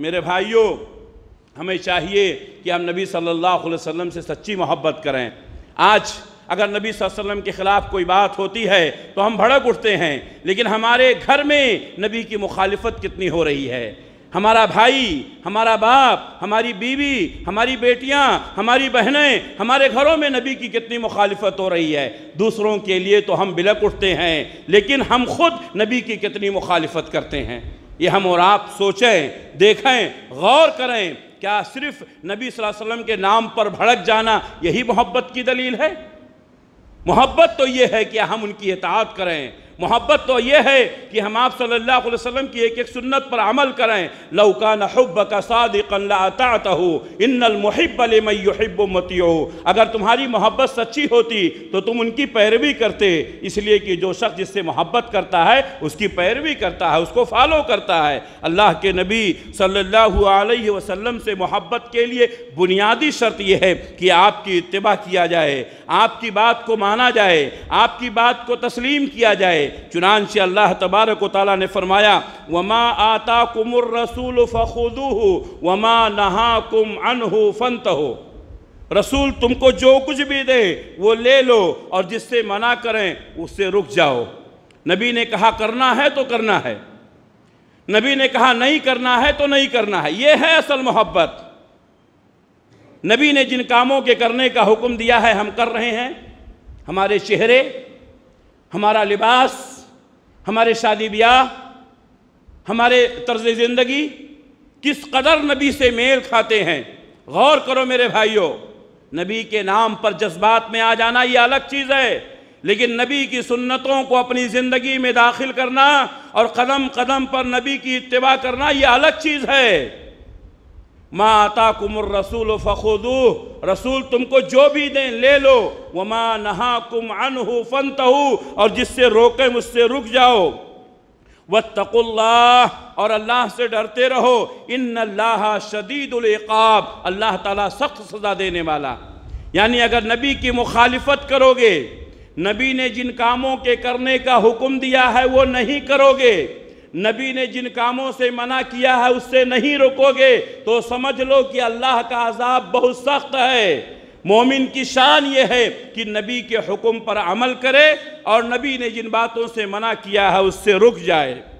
मेरे भाइयों हमें चाहिए कि हम नबी सल्लल्लाहु अलैहि वसल्लम से सच्ची मोहब्बत करें आज अगर नबी वसल्लम के ख़िलाफ़ कोई बात होती है तो हम भड़क उठते हैं लेकिन हमारे घर में नबी की मुखालफत कितनी हो रही है हमारा भाई हमारा बाप हमारी बीवी हमारी बेटियां हमारी बहनें हमारे घरों में नबी की कितनी मुखालफत हो रही है दूसरों के लिए तो हम बिलक उठते हैं लेकिन हम खुद नबी की कितनी मुखालफत करते हैं ये हम और आप सोचें देखें गौर करें क्या सिर्फ नबी वसल्लम के नाम पर भड़क जाना यही मोहब्बत की दलील है मोहब्बत तो ये है कि हम उनकी इतात करें मोहब्बत तो यह है कि हम आप सल्लल्लाहु अलैहि वसल्लम की एक एक सुन्नत पर अमल करें लौका नहब का सदक़ाता हो इनमहब्बलमयब मती हो अगर तुम्हारी मोहब्बत सच्ची होती तो तुम उनकी पैरवी करते इसलिए कि जो शख्स जिससे मोहब्बत करता है उसकी पैरवी करता है उसको फॉलो करता है अल्लाह के नबी सल्लल्लाहु अलैहि वसल्लम से मोहब्बत के लिए बुनियादी शर्त यह है कि आपकी इतबा किया जाए आपकी बात को माना जाए आपकी बात को तस्लीम किया जाए चुनान से अल्लाह तबारक ताली ने फरमाया वमा आता कुमर रसूल फ़ुदू वमा नहा कुम अन हो फंत हो रसूल तुमको जो कुछ भी दे वो ले लो और जिससे मना करें उससे रुक जाओ नबी ने कहा करना है तो करना है नबी ने कहा नहीं करना है तो नहीं करना है ये है असल मोहब्बत नबी ने जिन कामों के करने का हुक्म दिया है हम कर रहे हैं हमारे चेहरे हमारा लिबास हमारे शादी ब्याह हमारे तर्ज ज़िंदगी किस कदर नबी से मेल खाते हैं गौर करो मेरे भाइयों नबी के नाम पर जज्बात में आ जाना ये अलग चीज़ है लेकिन नबी की सुन्नतों को अपनी ज़िंदगी में दाखिल करना और कदम कदम पर नबी की इतवा करना ये अलग चीज़ है माँ आता कुमर रसूल फ़खुदू रसूल तुमको जो भी दें ले लो व माँ नहा कुम अन हो फन और जिससे रोके मुझसे रुक जाओ व तकुल्ला और अल्लाह से डरते रहो इन अल्लाह शदीदुल्क़ाब अल्लाह ताला सख्त सज़ा देने वाला यानी अगर नबी की मुखालफत करोगे नबी ने जिन कामों के करने का हुक्म दिया है वो नहीं करोगे नबी ने जिन कामों से मना किया है उससे नहीं रुकोगे तो समझ लो कि अल्लाह का अजाब बहुत सख्त है मोमिन की शान यह है कि नबी के हुक्म पर अमल करे और नबी ने जिन बातों से मना किया है उससे रुक जाए